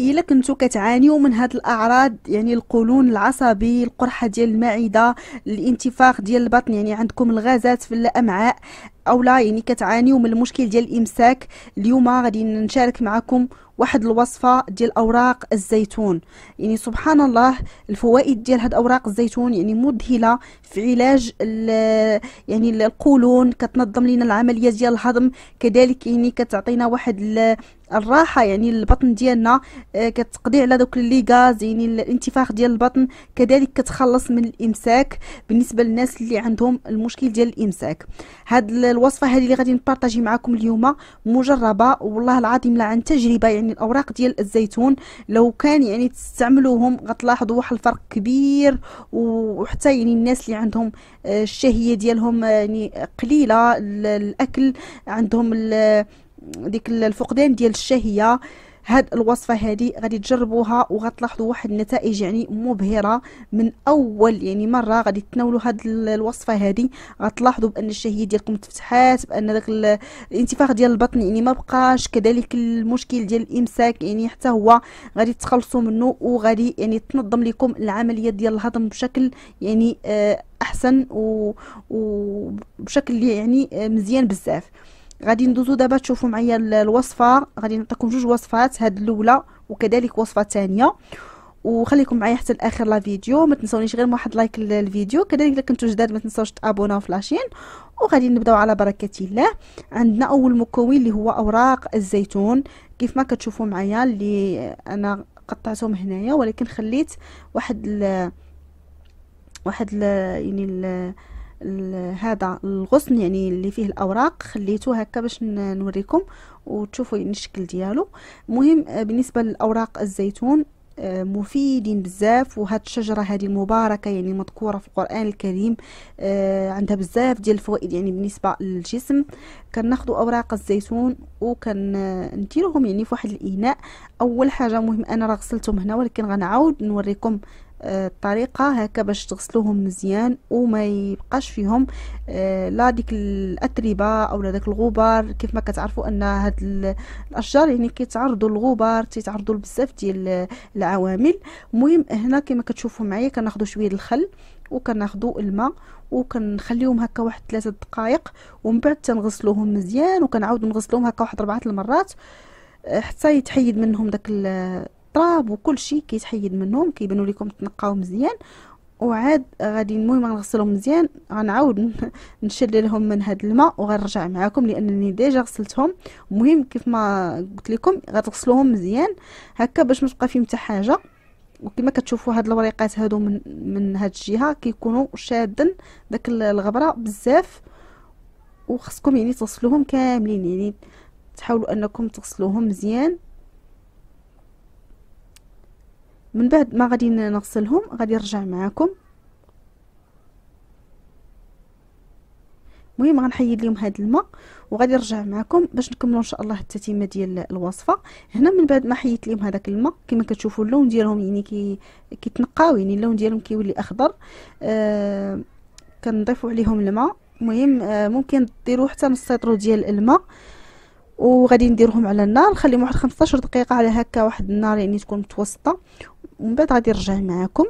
الا كنتو كتعانيو من هاد الاعراض يعني القولون العصبي القرحه ديال المعده الانتفاخ ديال البطن يعني عندكم الغازات في الامعاء اولا يعني كتعانيو من المشكل ديال الامساك اليوم غادي نشارك معكم واحد الوصفه ديال اوراق الزيتون يعني سبحان الله الفوائد ديال هاد اوراق الزيتون يعني مذهله في علاج يعني القولون كتنظم لنا العمليه ديال الهضم كذلك يعني كتعطينا واحد الراحه يعني البطن ديالنا آه، كتقضي على دوك لي غاز يعني الانتفاخ ديال البطن كذلك كتخلص من الامساك بالنسبه للناس اللي عندهم المشكل ديال الامساك هاد الوصفه هذه اللي غادي نبارطاجي معكم اليوم مجربه والله العظيم لا عن تجربه يعني يعني الاوراق ديال الزيتون لو كان يعني تستعملوهم غتلاحظوا واحد الفرق كبير وحتى يعني الناس اللي عندهم آه، الشهيه ديالهم آه، يعني قليله الاكل عندهم ديك الفقدان ديال الشهيه هاد الوصفه هذه غادي تجربوها وغتلاحظوا واحد النتائج يعني مبهره من اول يعني مره غادي تناولوا هاد الوصفه هذه غتلاحظوا بان الشهيه ديالكم تفتحات بان داك الانتفاخ ديال البطن يعني ما بقاش كذلك المشكل ديال الامساك يعني حتى هو غادي تخلصوا منه وغادي يعني تنظم لكم العمليه ديال الهضم بشكل يعني آه، احسن وبشكل يعني آه، مزيان بزاف غادي ندوزو دابا تشوفوا معايا الوصفه غادي نعطيكم جوج وصفات هاد الاولى وكذلك وصفه ثانيه وخليكم معايا حتى الاخر لا فيديو ما تنسونيش غير واحد لايك للفيديو كذلك الا كنتو جداد ما تنساوش تابوناو في لاشين وغادي نبداو على بركه الله عندنا اول مكون اللي هو اوراق الزيتون كيف ما كتشوفوا معايا اللي انا قطعتهم هنايا ولكن خليت واحد ال واحد ال يعني ال هذا الغصن يعني اللي فيه الاوراق خليته هكا باش نوريكم وتشوفوا يعني الشكل ديالو مهم آه، بالنسبه للاوراق الزيتون آه، مفيدين بزاف وهاد الشجره هذه المباركه يعني مذكوره في القران الكريم آه، عندها بزاف ديال الفوائد يعني بالنسبه للجسم كناخذوا اوراق الزيتون وكنديروهم يعني في واحد الاناء اول حاجه مهم انا راه غسلتهم هنا ولكن غنعاود نوريكم الطريقه هكا باش تغسلوهم مزيان وما يبقاش فيهم آه، لا ديك الاتربه او لا داك الغبار كيف ما كتعرفوا ان هاد الاشجار يعني كيتعرضوا للغبار تيتعرضوا لبزاف ديال العوامل المهم هنا كما كتشوفوا معايا كناخذوا شويه الخل وكناخذوا الماء وكنخليهم هكا واحد ثلاثة دقائق ومن بعد تنغسلوهم مزيان وكنعاودوا نغسلوهم هكا واحد ربعة المرات آه، حتى يتحيد منهم داك التراب وكل شيء كيتحيد منهم كيبانوا لكم تنقاو مزيان وعاد غادي المهم غنغسلهم مزيان غنعاود نشللهم من هاد الماء وغنرجع معاكم لانني ديجا غسلتهم المهم كيف ما قلت لكم غتغسلوهم مزيان هكا باش ما تبقى فيهم حتى حاجه وكما كتشوفوا هاد الوريقات هادو من من هاد الجهه كيكونوا شادن داك الغبره بزاف وخصكم يعني تغسلوهم كاملين يعني تحاولوا انكم تغسلوهم مزيان من بعد ما غادي نغسلهم غادي نرجع معاكم المهم غنحيد لهم هذا الماء وغادي نرجع معكم باش نكملوا ان شاء الله التتمه ديال الوصفه هنا من بعد ما حيدت لهم هذاك الماء كما كتشوفوا اللون ديالهم يعني كي كيتنقاو يعني اللون ديالهم كيولي اخضر آه كنضيفوا عليهم الماء المهم آه ممكن ديروا حتى نص سطر ديال الماء وغادي نديرهم على النار نخليهم واحد 15 دقيقه على هكا واحد النار يعني تكون متوسطه ومن بعد غادي نرجع معاكم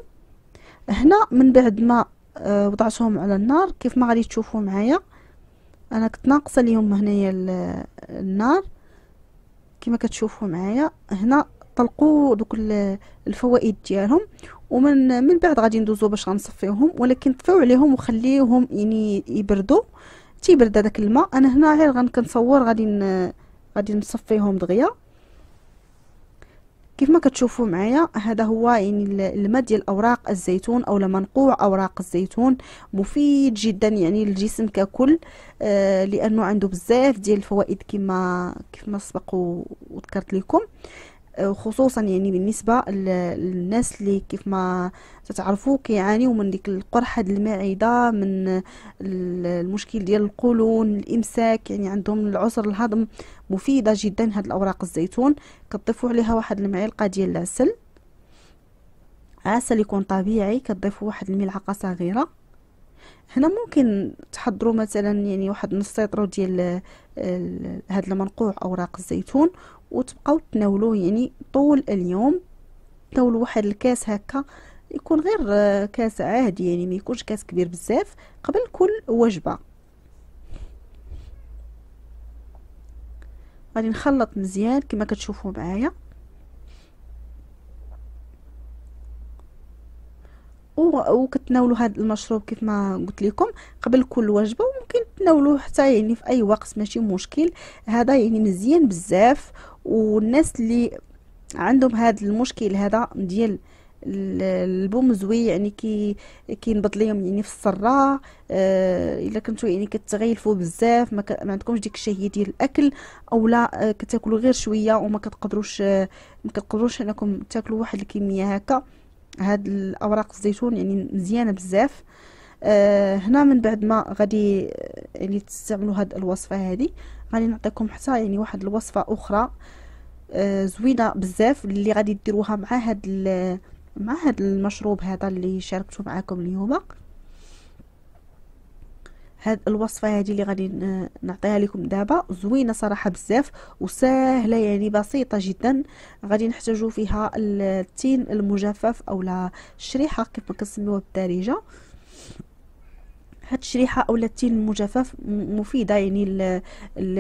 هنا من بعد ما آه وضعتهم على النار كيف ما غادي تشوفوا معايا انا كنت ناقصه اليوم هنايا النار كما كتشوفوا معايا هنا طلقوا دوك الفوائد ديالهم ومن من بعد غادي ندوزو باش غنصفيوهم ولكن طفيو عليهم وخليوهم يعني يبردوا تيبرد هذاك الماء انا هنا غير غنكنصور غادي غادي نصفيهم دغيا كيف ما كتشوفوا معايا هذا هو يعني الماء ديال اوراق الزيتون او منقوع اوراق الزيتون مفيد جدا يعني للجسم ككل آه لانه عنده بزاف ديال الفوائد كما كيف ما سبق وذكرت لكم خصوصا يعني بالنسبة للناس اللي كيف ما تتعرفوا كيعانيو من ديك القرحة ديال المعدة من المشكل ديال القولون الامساك يعني عندهم العسر الهضم مفيدة جدا هاد الاوراق الزيتون كتضيفوا عليها واحد المعلقة ديال العسل عسل يكون طبيعي كتضيفوا واحد الملعقة صغيرة هنا ممكن تحضروا مثلا يعني واحد نص سيطرو ديال هذا المنقوع اوراق الزيتون وتبقاو تناولوه يعني طول اليوم تناولوا واحد الكاس هكا يكون غير آه، كاس عادي يعني ما يكونش كاس كبير بزاف قبل كل وجبه غادي نخلط مزيان كما كتشوفوا معايا وكتناولوا هذا المشروب كيف ما قلت لكم قبل كل وجبه وممكن تناولوه حتى يعني في اي وقت ماشي مشكل هذا يعني مزيان بزاف والناس اللي عندهم هذا المشكل هذا ديال البومزوي يعني كي كينبض ليهم يعني في السراء آه الا كنتو يعني كتغيلفوا بزاف ما, ما عندكمش ديك الشهيه ديال الاكل اولا آه كتاكلوا غير شويه وما كتقدروش آه ما كتقدروش انكم تاكلوا واحد الكميه هكا هاد الاوراق الزيتون يعني مزيانه بزاف آه هنا من بعد ما غادي يعني تستعملوا هاد الوصفه هذه غادي نعطيكم حتى يعني واحد الوصفه اخرى آه زوينه بزاف اللي غادي ديروها مع هاد مع هاد المشروب هذا اللي شاركته معكم اليوم هاد الوصفه هذه اللي غادي نعطيها لكم دابا زوينه صراحه بزاف وسهله يعني بسيطه جدا غادي نحتاجو فيها التين المجفف اولا الشريحه كيف ما كنسميوها بالدارجه هاد الشريحه اولا التين المجفف مفيده يعني ال ال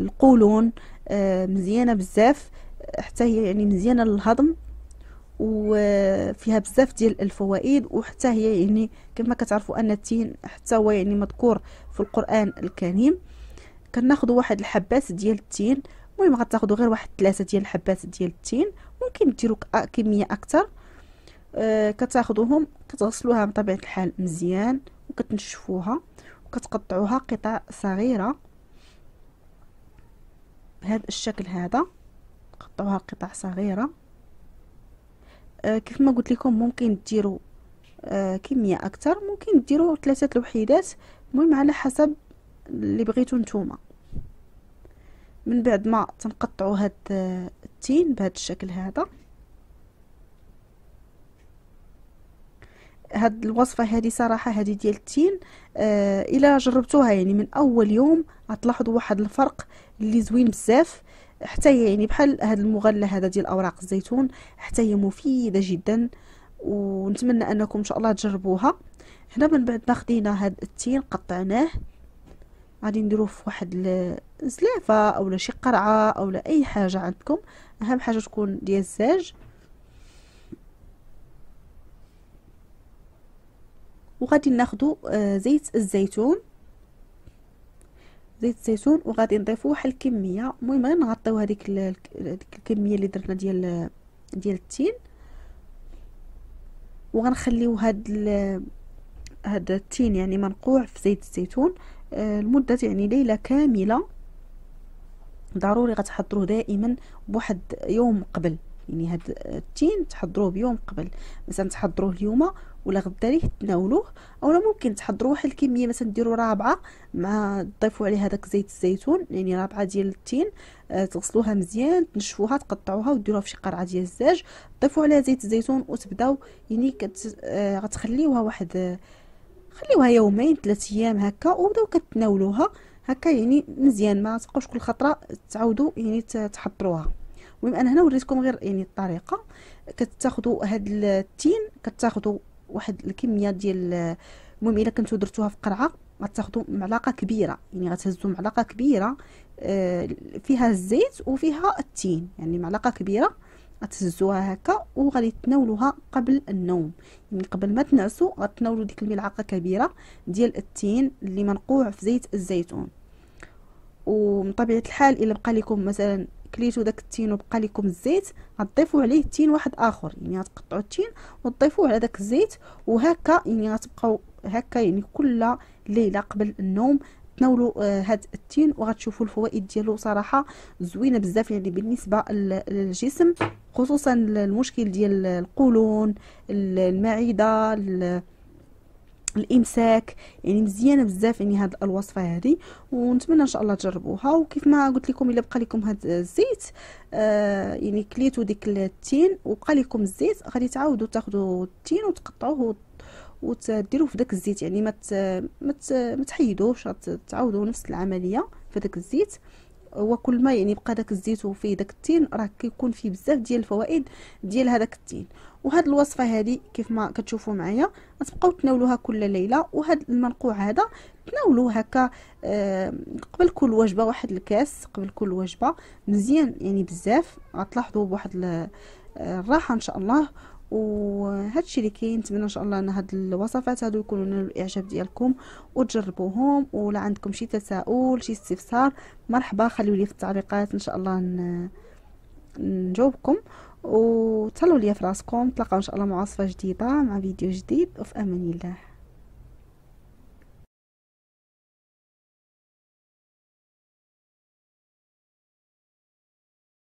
القولون آه، مزيانه بزاف حتى هي يعني مزيانه للهضم وفيها بزاف ديال الفوائد وحتى هي يعني كما كتعرفوا ان التين حتى هو يعني مذكور في القران الكريم كناخذ واحد الحبات ديال التين المهم غتاخذوا غير واحد ثلاثه ديال الحبات ديال التين ممكن ديروا كميه اكثر آه كتاخذوهم كتغسلوها بطبيعه الحال مزيان وكتنشفوها وكتقطعوها قطع صغيره بهذا الشكل هذا قطعوها قطع صغيره آه، كيف ما قلت لكم ممكن ديروا آه، كميه اكثر ممكن ديروا ثلاثه الوحيدات المهم على حسب اللي بغيتو نتوما من بعد ما تنقطعوا هاد آه، التين بهذا الشكل هذا هاد الوصفه هذه صراحه هذه ديال التين آه الا جربتوها يعني من اول يوم غتلاحظوا واحد الفرق اللي زوين بزاف حتى هي يعني بحال هذا المغلى هذا ديال اوراق الزيتون حتى هي مفيده جدا ونتمنى انكم ان شاء الله تجربوها هنا من بعد ما خدينا هذا التين قطعناه غادي نديروه في واحد الزلافه اولا شي قرعه اولا اي حاجه عندكم اهم حاجه تكون ديال الزاج وغادي ناخدو آه، زيت الزيتون زيت الزيتون وغادي نضيفو واحد الكميه المهم غير نغطيو هذيك الكميه اللي درنا ديال ديال التين وغنخليو هاد هاد التين يعني منقوع في زيت الزيتون آه، لمده يعني ليله كامله ضروري غتحضروه دائما بواحد يوم قبل يعني هاد التين تحضروه بيوم قبل مثلا تحضروه اليوم ولا غدا ليه تناولوه اولا ممكن تحضروا واحد الكميه مثلا ديروا رابعه مع تضيفوا عليها داك زيت الزيتون يعني رابعه ديال التين آه تغسلوها مزيان تنشفوها تقطعوها وديروها في شي قرعه ديال الزاج تضيفوا عليها زيت الزيتون وتبداو يعني كت آه غتخليوها واحد آه، خليوها يومين ثلاثة ايام هكا وبداو كتناولوها هكا يعني مزيان ما تبقاوش كل خطره تعاودوا يعني تحضروها المهم انا هنا وريتكم غير يعني الطريقه كتاخذوا هاد التين كتاخذوا واحد الكميه ديال المهم الا كنتو درتوها في قرعه غتاخذوا معلقه كبيره يعني غتهزوا معلقه كبيره آه، فيها الزيت وفيها التين يعني معلقه كبيره غتهزوها هكا وغادي تناولوها قبل النوم يعني قبل ما تنعسوا غتناولوا ديك الملعقه كبيره ديال التين اللي منقوع في زيت الزيتون ومن طبيعه الحال الا بقى لكم مثلا كليتو داك التين وبقى لكم الزيت غتضيفوا عليه تين واحد اخر يعني غتقطعوا التين وتضيفوه على داك الزيت وهكا يعني غتبقاو هكا يعني كل ليله قبل النوم تناولوا آه، هاد التين وغتشوفوا الفوائد ديالو صراحه زوينه بزاف يعني بالنسبه للجسم خصوصا المشكل ديال القولون المعده الامساك يعني مزيانه بزاف يعني هاد الوصفه هذه ونتمنى ان شاء الله تجربوها وكيف ما قلت لكم الا بقى لكم هاد الزيت آه يعني كليتو ديك التين وبقى لكم الزيت غادي تعاودوا تاخذوا التين وتقطعوه وتديروه في داك الزيت يعني ما مت ما تحيدوش تعاودوا نفس العمليه في داك الزيت وكل ما يعني بقى داك الزيت وفيه داك التين راه كيكون فيه بزاف ديال الفوائد ديال هذاك التين وهاد الوصفه هذه كيف ما كتشوفوا معايا غتبقاو تناولوها كل ليله وهاد المنقوع هذا تناولوه هكا آه قبل كل وجبه واحد الكاس قبل كل وجبه مزيان يعني بزاف غتلاحظوا بواحد آه، الراحه ان شاء الله وهذا الشيء اللي كاين نتمنى ان شاء الله ان هاد الوصفات هادو يكونوا نالوا الاعجاب ديالكم وتجربوهم ولا عندكم شي تساؤل شي استفسار مرحبا خليولي في التعليقات ان شاء الله نجاوبكم وتهلاو ليا في راسكم نتلاقاو ان شاء الله مع وصفه جديده مع فيديو جديد وفي امان الله